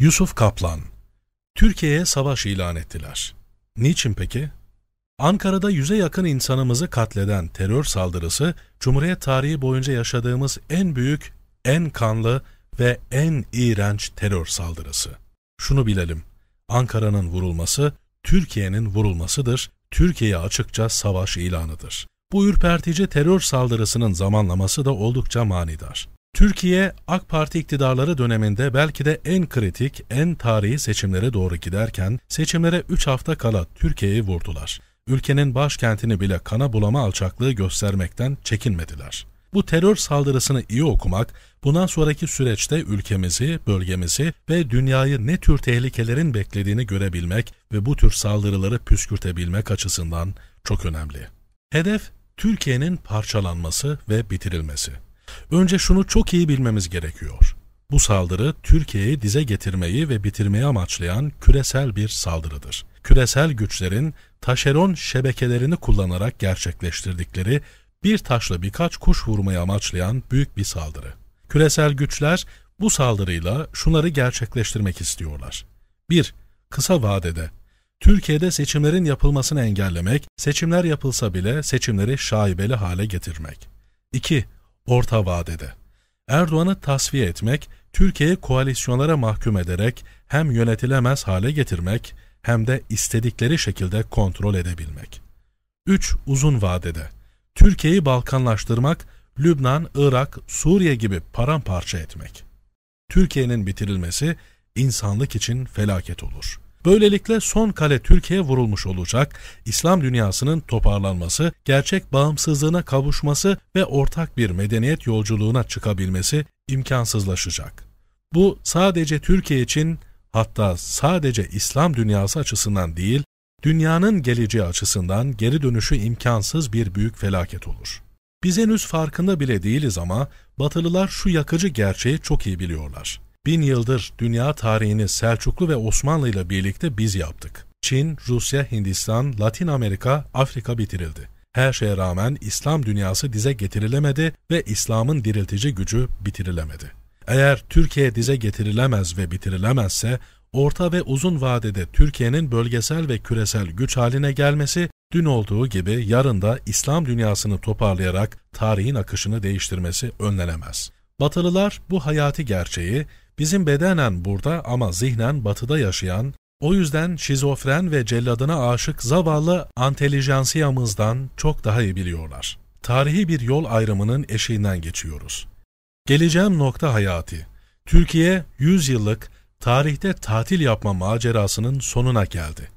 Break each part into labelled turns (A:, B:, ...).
A: Yusuf Kaplan Türkiye'ye savaş ilan ettiler. Niçin peki? Ankara'da yüze yakın insanımızı katleden terör saldırısı, Cumhuriyet tarihi boyunca yaşadığımız en büyük, en kanlı ve en iğrenç terör saldırısı. Şunu bilelim, Ankara'nın vurulması, Türkiye'nin vurulmasıdır, Türkiye'ye açıkça savaş ilanıdır. Bu ürpertici terör saldırısının zamanlaması da oldukça manidar. Türkiye AK Parti iktidarları döneminde belki de en kritik, en tarihi seçimlere doğru giderken seçimlere 3 hafta kala Türkiye'yi vurdular. Ülkenin başkentini bile kana bulama alçaklığı göstermekten çekinmediler. Bu terör saldırısını iyi okumak, bundan sonraki süreçte ülkemizi, bölgemizi ve dünyayı ne tür tehlikelerin beklediğini görebilmek ve bu tür saldırıları püskürtebilmek açısından çok önemli. Hedef Türkiye'nin parçalanması ve bitirilmesi. Önce şunu çok iyi bilmemiz gerekiyor. Bu saldırı Türkiye'yi dize getirmeyi ve bitirmeyi amaçlayan küresel bir saldırıdır. Küresel güçlerin taşeron şebekelerini kullanarak gerçekleştirdikleri bir taşla birkaç kuş vurmayı amaçlayan büyük bir saldırı. Küresel güçler bu saldırıyla şunları gerçekleştirmek istiyorlar. 1. Kısa vadede Türkiye'de seçimlerin yapılmasını engellemek, seçimler yapılsa bile seçimleri şaibeli hale getirmek. 2 orta vadede. Erdoğan'ı tasfiye etmek, Türkiye'yi koalisyonlara mahkum ederek hem yönetilemez hale getirmek hem de istedikleri şekilde kontrol edebilmek. 3. Uzun vadede Türkiye'yi Balkanlaştırmak, Lübnan, Irak, Suriye gibi paramparça etmek. Türkiye'nin bitirilmesi insanlık için felaket olur.'' Böylelikle son kale Türkiye vurulmuş olacak, İslam dünyasının toparlanması, gerçek bağımsızlığına kavuşması ve ortak bir medeniyet yolculuğuna çıkabilmesi imkansızlaşacak. Bu sadece Türkiye için hatta sadece İslam dünyası açısından değil, dünyanın geleceği açısından geri dönüşü imkansız bir büyük felaket olur. Biz henüz farkında bile değiliz ama Batılılar şu yakıcı gerçeği çok iyi biliyorlar. Bin yıldır dünya tarihini Selçuklu ve Osmanlı ile birlikte biz yaptık. Çin, Rusya, Hindistan, Latin Amerika, Afrika bitirildi. Her şeye rağmen İslam dünyası dize getirilemedi ve İslam'ın diriltici gücü bitirilemedi. Eğer Türkiye dize getirilemez ve bitirilemezse, orta ve uzun vadede Türkiye'nin bölgesel ve küresel güç haline gelmesi, dün olduğu gibi yarın da İslam dünyasını toparlayarak tarihin akışını değiştirmesi önlenemez. Batılılar bu hayati gerçeği Bizim bedenen burada ama zihnen batıda yaşayan, o yüzden şizofren ve celladına aşık zavallı antelijansiyamızdan çok daha iyi biliyorlar. Tarihi bir yol ayrımının eşiğinden geçiyoruz. Geleceğim nokta hayati. Türkiye 100 yıllık tarihte tatil yapma macerasının sonuna geldi.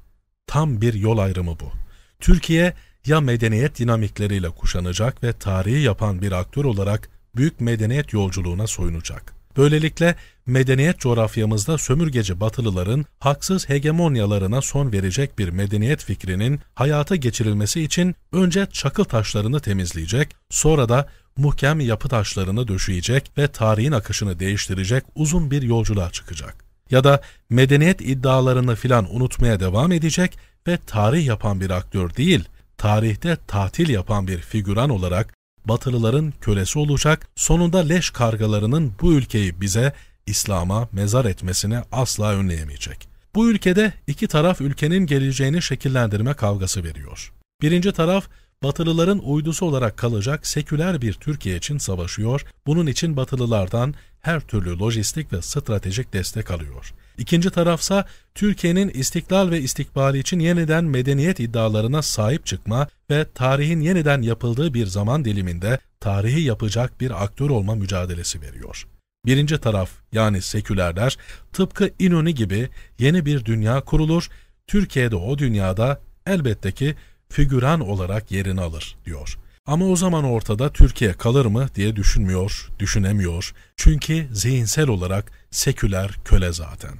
A: Tam bir yol ayrımı bu. Türkiye ya medeniyet dinamikleriyle kuşanacak ve tarihi yapan bir aktör olarak büyük medeniyet yolculuğuna soyunacak.'' Böylelikle medeniyet coğrafyamızda sömürgeci batılıların haksız hegemonyalarına son verecek bir medeniyet fikrinin hayata geçirilmesi için önce çakıl taşlarını temizleyecek, sonra da muhkem yapı taşlarını döşeyecek ve tarihin akışını değiştirecek uzun bir yolculuğa çıkacak. Ya da medeniyet iddialarını filan unutmaya devam edecek ve tarih yapan bir aktör değil, tarihte tatil yapan bir figüran olarak Batılıların kölesi olacak, sonunda leş kargalarının bu ülkeyi bize, İslam'a mezar etmesini asla önleyemeyecek. Bu ülkede iki taraf ülkenin geleceğini şekillendirme kavgası veriyor. Birinci taraf Batılıların uydusu olarak kalacak seküler bir Türkiye için savaşıyor, bunun için Batılılardan her türlü lojistik ve stratejik destek alıyor. İkinci tarafsa Türkiye'nin istiklal ve istikbali için yeniden medeniyet iddialarına sahip çıkma ve tarihin yeniden yapıldığı bir zaman diliminde tarihi yapacak bir aktör olma mücadelesi veriyor. Birinci taraf yani sekülerler tıpkı İnönü gibi yeni bir dünya kurulur, Türkiye'de o dünyada elbette ki figüran olarak yerini alır diyor. Ama o zaman ortada Türkiye kalır mı diye düşünmüyor, düşünemiyor. Çünkü zihinsel olarak seküler köle zaten.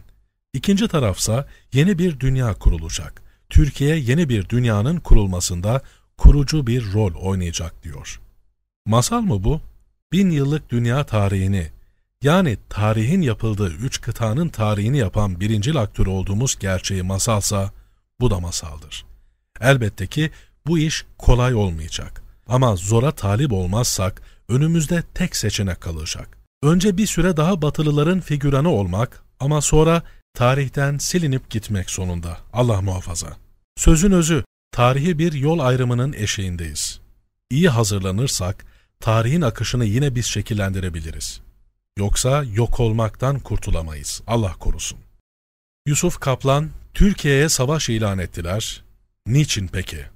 A: İkinci tarafsa yeni bir dünya kurulacak. Türkiye yeni bir dünyanın kurulmasında kurucu bir rol oynayacak diyor. Masal mı bu? Bin yıllık dünya tarihini, yani tarihin yapıldığı üç kıtanın tarihini yapan birincil aktör olduğumuz gerçeği masalsa bu da masaldır.'' Elbette ki bu iş kolay olmayacak. Ama zora talip olmazsak önümüzde tek seçenek kalacak. Önce bir süre daha batılıların figüranı olmak ama sonra tarihten silinip gitmek sonunda. Allah muhafaza. Sözün özü, tarihi bir yol ayrımının eşiğindeyiz. İyi hazırlanırsak tarihin akışını yine biz şekillendirebiliriz. Yoksa yok olmaktan kurtulamayız. Allah korusun. Yusuf Kaplan, Türkiye'ye savaş ilan ettiler Niçin peki?''